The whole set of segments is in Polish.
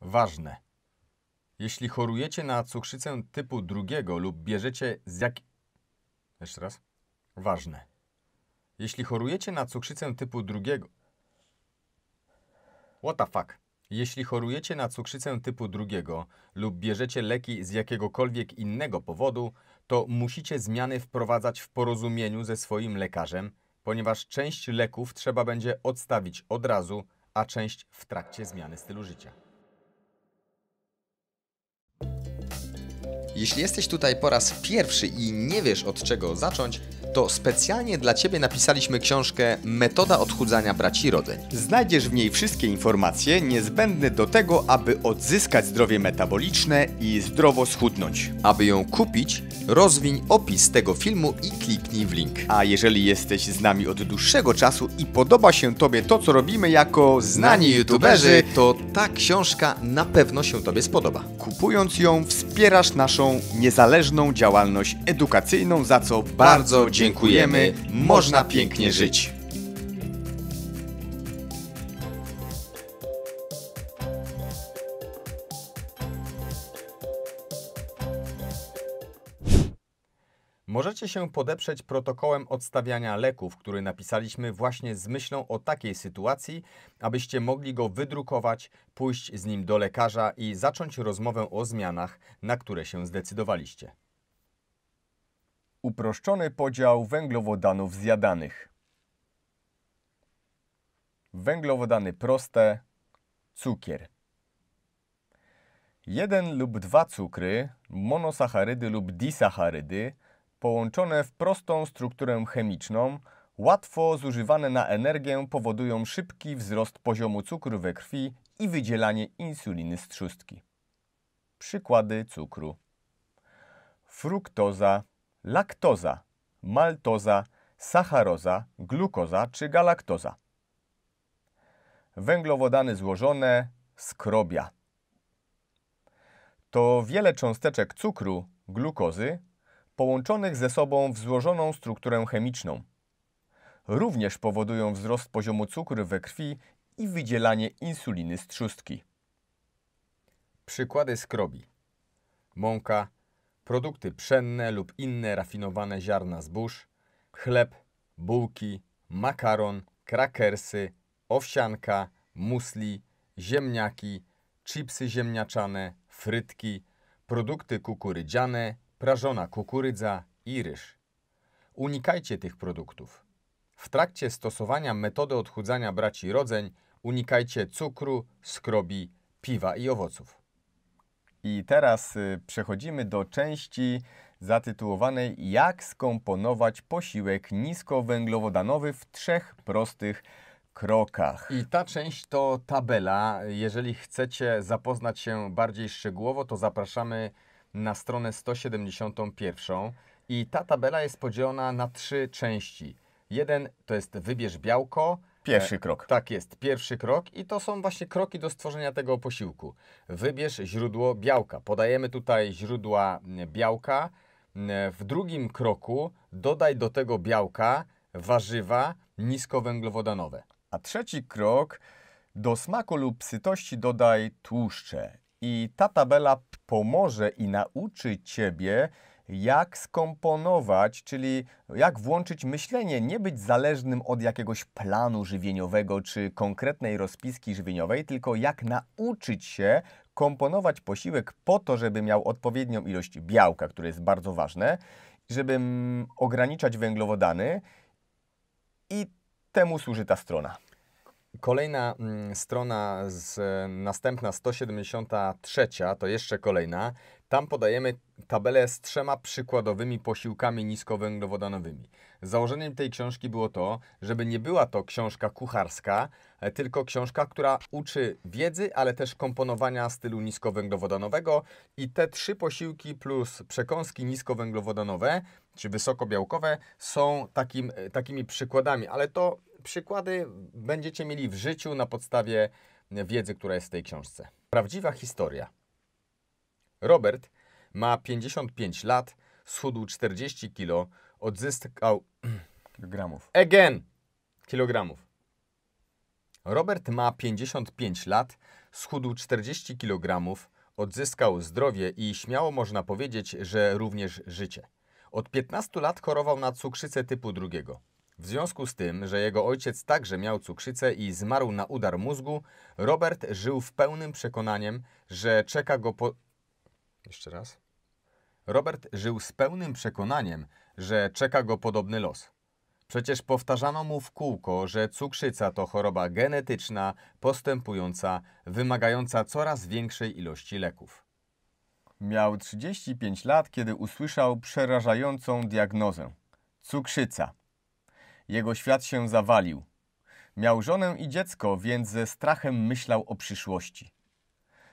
ważne. Jeśli chorujecie na cukrzycę typu drugiego lub bierzecie z jak... Jeszcze raz. Ważne. Jeśli chorujecie na cukrzycę typu drugiego... What the fuck? Jeśli chorujecie na cukrzycę typu drugiego lub bierzecie leki z jakiegokolwiek innego powodu, to musicie zmiany wprowadzać w porozumieniu ze swoim lekarzem, ponieważ część leków trzeba będzie odstawić od razu, a część w trakcie zmiany stylu życia. Jeśli jesteś tutaj po raz pierwszy i nie wiesz od czego zacząć, to specjalnie dla Ciebie napisaliśmy książkę Metoda odchudzania braci rodzeń. Znajdziesz w niej wszystkie informacje niezbędne do tego, aby odzyskać zdrowie metaboliczne i zdrowo schudnąć. Aby ją kupić, rozwiń opis tego filmu i kliknij w link. A jeżeli jesteś z nami od dłuższego czasu i podoba się Tobie to, co robimy jako znani youtuberzy, to ta książka na pewno się Tobie spodoba. Kupując ją wspierasz naszą niezależną działalność edukacyjną, za co bardzo, bardzo dziękuję. Dziękujemy. Można pięknie żyć. Możecie się podeprzeć protokołem odstawiania leków, który napisaliśmy właśnie z myślą o takiej sytuacji, abyście mogli go wydrukować, pójść z nim do lekarza i zacząć rozmowę o zmianach, na które się zdecydowaliście. Uproszczony podział węglowodanów zjadanych. Węglowodany proste, cukier. Jeden lub dwa cukry, monosacharydy lub disacharydy, połączone w prostą strukturę chemiczną, łatwo zużywane na energię powodują szybki wzrost poziomu cukru we krwi i wydzielanie insuliny z trzustki. Przykłady cukru. Fruktoza laktoza, maltoza, sacharoza, glukoza czy galaktoza. Węglowodany złożone skrobia. To wiele cząsteczek cukru, glukozy, połączonych ze sobą w złożoną strukturę chemiczną. Również powodują wzrost poziomu cukru we krwi i wydzielanie insuliny z trzustki. Przykłady skrobi. Mąka, produkty pszenne lub inne rafinowane ziarna zbóż, chleb, bułki, makaron, krakersy, owsianka, musli, ziemniaki, chipsy ziemniaczane, frytki, produkty kukurydziane, prażona kukurydza i ryż. Unikajcie tych produktów. W trakcie stosowania metody odchudzania braci rodzeń unikajcie cukru, skrobi, piwa i owoców. I teraz y, przechodzimy do części zatytułowanej Jak skomponować posiłek niskowęglowodanowy w trzech prostych krokach. I ta część to tabela. Jeżeli chcecie zapoznać się bardziej szczegółowo, to zapraszamy na stronę 171. I ta tabela jest podzielona na trzy części. Jeden to jest wybierz białko, Pierwszy e, krok. Tak jest, pierwszy krok i to są właśnie kroki do stworzenia tego posiłku. Wybierz źródło białka. Podajemy tutaj źródła białka. W drugim kroku dodaj do tego białka warzywa niskowęglowodanowe. A trzeci krok do smaku lub sytości dodaj tłuszcze. I ta tabela pomoże i nauczy Ciebie, jak skomponować, czyli jak włączyć myślenie, nie być zależnym od jakiegoś planu żywieniowego czy konkretnej rozpiski żywieniowej, tylko jak nauczyć się komponować posiłek po to, żeby miał odpowiednią ilość białka, które jest bardzo ważne, żeby ograniczać węglowodany i temu służy ta strona. Kolejna mm, strona, z, następna 173, to jeszcze kolejna. Tam podajemy tabelę z trzema przykładowymi posiłkami niskowęglowodanowymi. Założeniem tej książki było to, żeby nie była to książka kucharska, e, tylko książka, która uczy wiedzy, ale też komponowania stylu niskowęglowodanowego i te trzy posiłki plus przekąski niskowęglowodanowe czy wysokobiałkowe są takim, e, takimi przykładami, ale to przykłady będziecie mieli w życiu na podstawie wiedzy, która jest w tej książce. Prawdziwa historia. Robert ma 55 lat, schudł 40 kilo, odzyskał... Kilogramów. Again! Kilogramów. Robert ma 55 lat, schudł 40 kg, odzyskał zdrowie i śmiało można powiedzieć, że również życie. Od 15 lat chorował na cukrzycę typu drugiego. W związku z tym, że jego ojciec także miał cukrzycę i zmarł na udar mózgu, Robert żył w pełnym przekonaniem, że czeka go po... Jeszcze raz. Robert żył z pełnym przekonaniem, że czeka go podobny los. Przecież powtarzano mu w kółko, że cukrzyca to choroba genetyczna, postępująca, wymagająca coraz większej ilości leków. Miał 35 lat, kiedy usłyszał przerażającą diagnozę: cukrzyca. Jego świat się zawalił. Miał żonę i dziecko, więc ze strachem myślał o przyszłości.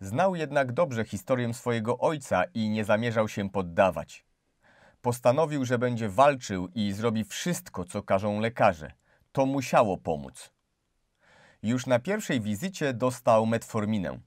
Znał jednak dobrze historię swojego ojca i nie zamierzał się poddawać. Postanowił, że będzie walczył i zrobi wszystko, co każą lekarze. To musiało pomóc. Już na pierwszej wizycie dostał metforminę.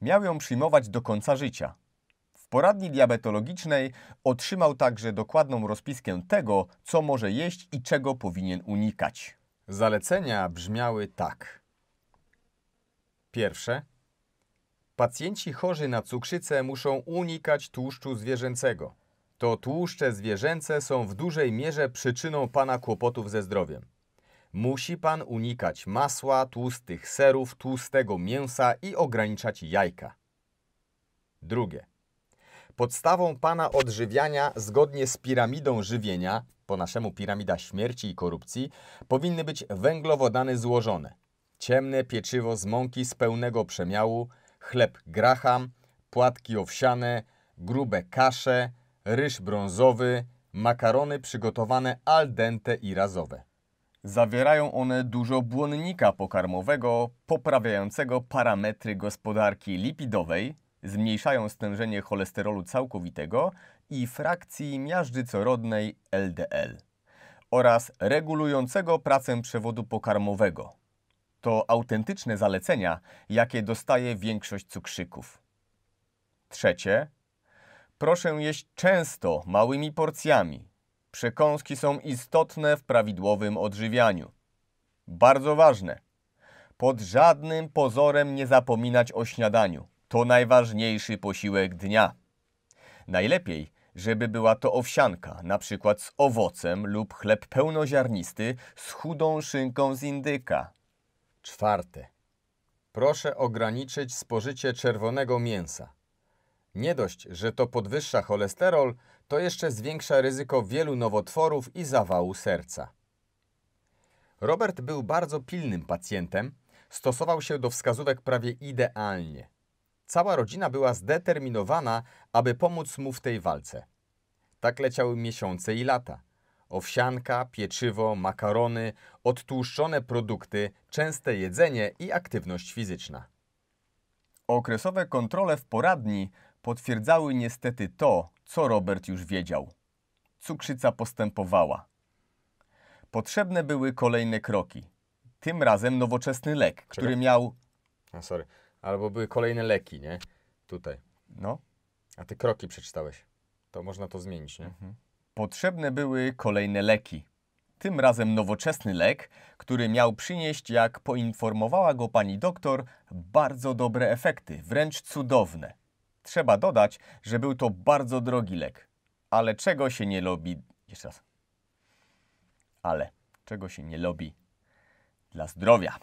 Miał ją przyjmować do końca życia – w poradni diabetologicznej otrzymał także dokładną rozpiskę tego, co może jeść i czego powinien unikać. Zalecenia brzmiały tak. Pierwsze. Pacjenci chorzy na cukrzycę muszą unikać tłuszczu zwierzęcego. To tłuszcze zwierzęce są w dużej mierze przyczyną pana kłopotów ze zdrowiem. Musi pan unikać masła, tłustych serów, tłustego mięsa i ograniczać jajka. Drugie. Podstawą pana odżywiania, zgodnie z piramidą żywienia, po naszemu piramida śmierci i korupcji, powinny być węglowodany złożone. Ciemne pieczywo z mąki z pełnego przemiału, chleb graham, płatki owsiane, grube kasze, ryż brązowy, makarony przygotowane al dente i razowe. Zawierają one dużo błonnika pokarmowego, poprawiającego parametry gospodarki lipidowej, zmniejszają stężenie cholesterolu całkowitego i frakcji miażdżycy LDL oraz regulującego pracę przewodu pokarmowego. To autentyczne zalecenia, jakie dostaje większość cukrzyków. Trzecie, proszę jeść często, małymi porcjami. Przekąski są istotne w prawidłowym odżywianiu. Bardzo ważne. Pod żadnym pozorem nie zapominać o śniadaniu. To najważniejszy posiłek dnia. Najlepiej, żeby była to owsianka, na przykład z owocem lub chleb pełnoziarnisty z chudą szynką z indyka. Czwarte. Proszę ograniczyć spożycie czerwonego mięsa. Nie dość, że to podwyższa cholesterol, to jeszcze zwiększa ryzyko wielu nowotworów i zawału serca. Robert był bardzo pilnym pacjentem, stosował się do wskazówek prawie idealnie. Cała rodzina była zdeterminowana, aby pomóc mu w tej walce. Tak leciały miesiące i lata. Owsianka, pieczywo, makarony, odtłuszczone produkty, częste jedzenie i aktywność fizyczna. Okresowe kontrole w poradni potwierdzały niestety to, co Robert już wiedział. Cukrzyca postępowała. Potrzebne były kolejne kroki. Tym razem nowoczesny lek, Czeka? który miał. A, sorry. Albo były kolejne leki, nie? Tutaj. No. A ty kroki przeczytałeś. To można to zmienić, nie? Mhm. Potrzebne były kolejne leki. Tym razem nowoczesny lek, który miał przynieść, jak poinformowała go pani doktor, bardzo dobre efekty, wręcz cudowne. Trzeba dodać, że był to bardzo drogi lek. Ale czego się nie lubi. Jeszcze raz. Ale czego się nie lubi dla zdrowia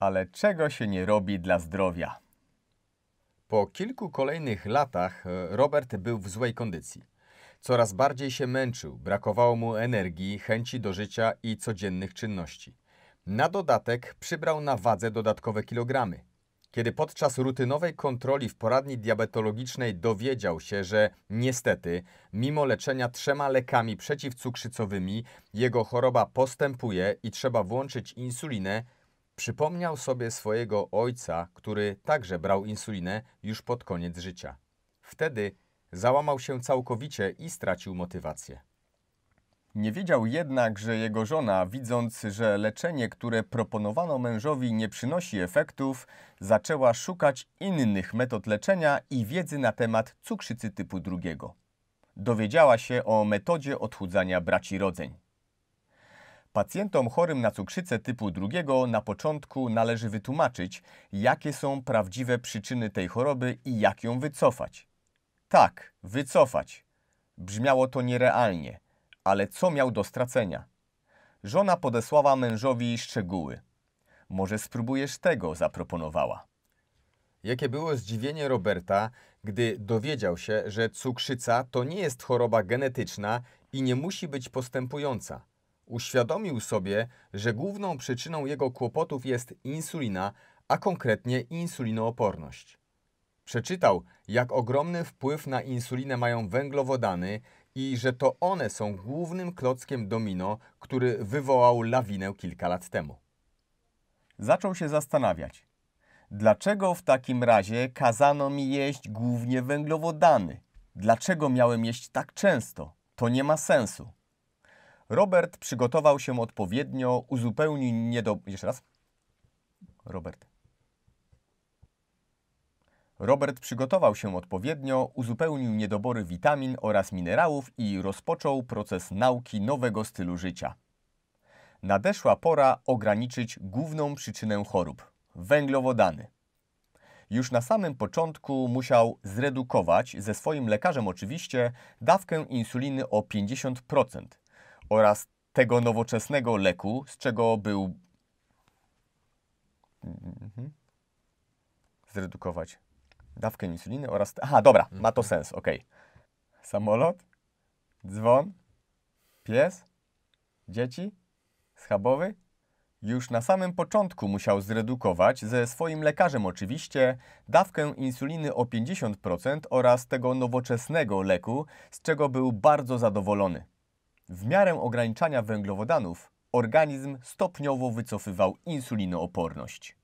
ale czego się nie robi dla zdrowia. Po kilku kolejnych latach e, Robert był w złej kondycji. Coraz bardziej się męczył, brakowało mu energii, chęci do życia i codziennych czynności. Na dodatek przybrał na wadze dodatkowe kilogramy. Kiedy podczas rutynowej kontroli w poradni diabetologicznej dowiedział się, że niestety, mimo leczenia trzema lekami przeciwcukrzycowymi, jego choroba postępuje i trzeba włączyć insulinę, Przypomniał sobie swojego ojca, który także brał insulinę już pod koniec życia. Wtedy załamał się całkowicie i stracił motywację. Nie wiedział jednak, że jego żona, widząc, że leczenie, które proponowano mężowi, nie przynosi efektów, zaczęła szukać innych metod leczenia i wiedzy na temat cukrzycy typu drugiego. Dowiedziała się o metodzie odchudzania braci rodzeń. Pacjentom chorym na cukrzycę typu drugiego na początku należy wytłumaczyć, jakie są prawdziwe przyczyny tej choroby i jak ją wycofać. Tak, wycofać. Brzmiało to nierealnie, ale co miał do stracenia? Żona podesłała mężowi szczegóły. Może spróbujesz tego, zaproponowała. Jakie było zdziwienie Roberta, gdy dowiedział się, że cukrzyca to nie jest choroba genetyczna i nie musi być postępująca. Uświadomił sobie, że główną przyczyną jego kłopotów jest insulina, a konkretnie insulinooporność. Przeczytał, jak ogromny wpływ na insulinę mają węglowodany i że to one są głównym klockiem domino, który wywołał lawinę kilka lat temu. Zaczął się zastanawiać, dlaczego w takim razie kazano mi jeść głównie węglowodany? Dlaczego miałem jeść tak często? To nie ma sensu. Robert przygotował się odpowiednio, uzupełnił niedo... Jeszcze raz. Robert. Robert przygotował się odpowiednio, uzupełnił niedobory witamin oraz minerałów i rozpoczął proces nauki nowego stylu życia. Nadeszła pora ograniczyć główną przyczynę chorób węglowodany. Już na samym początku musiał zredukować, ze swoim lekarzem oczywiście, dawkę insuliny o 50%, oraz tego nowoczesnego leku, z czego był. Mhm. Zredukować dawkę insuliny oraz. Aha, dobra, ma to mhm. sens, ok. Samolot, dzwon, pies, dzieci, schabowy. Już na samym początku musiał zredukować, ze swoim lekarzem oczywiście, dawkę insuliny o 50% oraz tego nowoczesnego leku, z czego był bardzo zadowolony. W miarę ograniczania węglowodanów organizm stopniowo wycofywał insulinooporność.